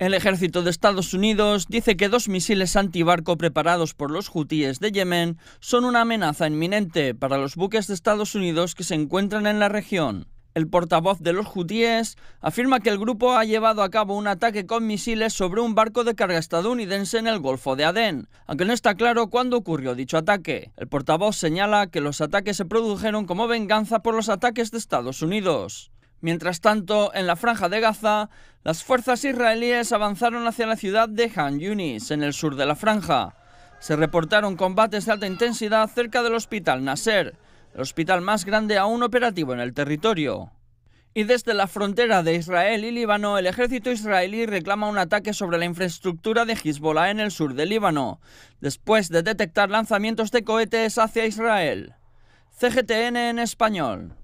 El ejército de Estados Unidos dice que dos misiles antibarco preparados por los hutíes de Yemen son una amenaza inminente para los buques de Estados Unidos que se encuentran en la región. El portavoz de los hutíes afirma que el grupo ha llevado a cabo un ataque con misiles sobre un barco de carga estadounidense en el Golfo de Adén, aunque no está claro cuándo ocurrió dicho ataque. El portavoz señala que los ataques se produjeron como venganza por los ataques de Estados Unidos. Mientras tanto, en la franja de Gaza, las fuerzas israelíes avanzaron hacia la ciudad de Han Yunis, en el sur de la franja. Se reportaron combates de alta intensidad cerca del hospital Nasser, el hospital más grande aún operativo en el territorio. Y desde la frontera de Israel y Líbano, el ejército israelí reclama un ataque sobre la infraestructura de Hezbollah en el sur de Líbano, después de detectar lanzamientos de cohetes hacia Israel. CGTN en español.